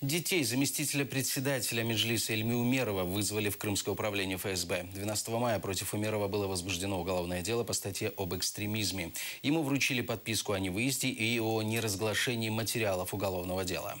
Детей заместителя председателя Меджлиса Эльми Умерова вызвали в Крымское управление ФСБ. 12 мая против Умерова было возбуждено уголовное дело по статье об экстремизме. Ему вручили подписку о невыезде и о неразглашении материалов уголовного дела.